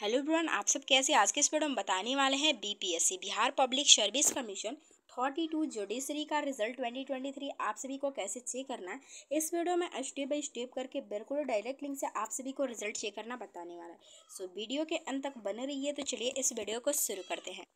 hello brown आप सब कैसे आज के इस वीडियो में बताने वाले हैं BPSC Bihar public service commission thirty two judiciary का रिजल्ट ट्वेंटी ट्वेंटी थ्री आप सभी को कैसे चेक करना है इस वीडियो में स्टेप बाई स्टेप करके बिल्कुल डायरेक्ट लिंक से आप सभी को रिजल्ट चेक करना बताने वाला है सो so, वीडियो के अंत तक बने रहिए तो चलिए इस वीडियो को शुरू करते हैं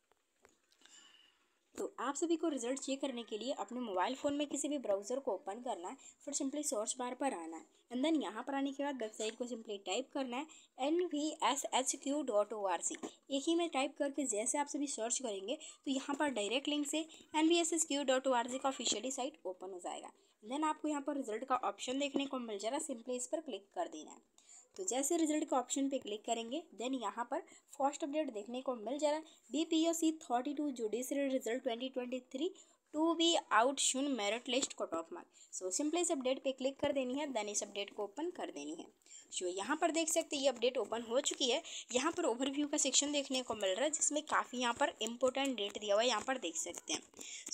तो आप सभी को रिजल्ट चेक करने के लिए अपने मोबाइल फ़ोन में किसी भी ब्राउज़र को ओपन करना है फिर सिंपली सर्च बार पर आना है एंड देन यहाँ पर आने के बाद वेबसाइट को सिंपली टाइप करना है N V S H Q dot O R C एक ही में टाइप करके जैसे आप सभी सर्च करेंगे तो यहाँ पर डायरेक्ट लिंक से N V S S Q dot O R C का ऑफिशियली साइट ओपन हो जाएगा देन आपको यहाँ पर रिजल्ट का ऑप्शन देखने को मिल जाएगा सिंपली इस पर क्लिक कर देना है तो जैसे रिजल्ट के ऑप्शन पे क्लिक करेंगे देन यहाँ पर फर्स्ट अपडेट देखने को मिल जा रहा है B P O C thirty two judiciary result twenty twenty three to be out soon merit list cut off mark so simply इस अपडेट पे क्लिक कर देनी है देन इस अपडेट को ओपन कर देनी है सो so, यहाँ पर देख सकते हैं ये अपडेट ओपन हो चुकी है यहाँ पर ओवरव्यू का सेक्शन देखने को मिल रहा है जिसमें काफ़ी यहाँ पर इंपॉर्टेंट डेट दिया हुआ है यहाँ पर देख सकते हैं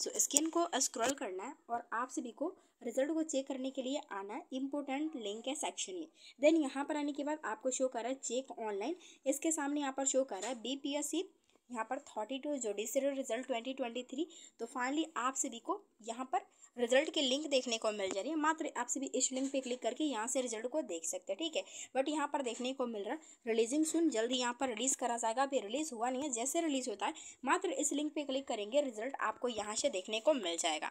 सो so, स्किन को स्क्रॉल करना है और आप सभी को रिजल्ट को चेक करने के लिए आना है इंपॉर्टेंट लिंक है सेक्शन में देन यहाँ पर आने के बाद आपको शो कर रहा है चेक ऑनलाइन इसके सामने यहाँ पर शो कर रहा है बी यहाँ पर thirty two judiciary result twenty twenty three तो फाइनली आप सभी को यहाँ पर रिजल्ट की लिंक देखने को मिल जा रही है मात्र आप सभी इस लिंक पे क्लिक करके यहाँ से रिजल्ट को देख सकते हैं ठीक है बट यहाँ पर देखने को मिल रहा है रिलीजिंग सुन जल्दी यहाँ पर रिलीज़ करा जाएगा अभी रिलीज़ हुआ नहीं है जैसे रिलीज़ होता है मात्र इस लिंक पर क्लिक करेंगे रिजल्ट आपको यहाँ से देखने को मिल जाएगा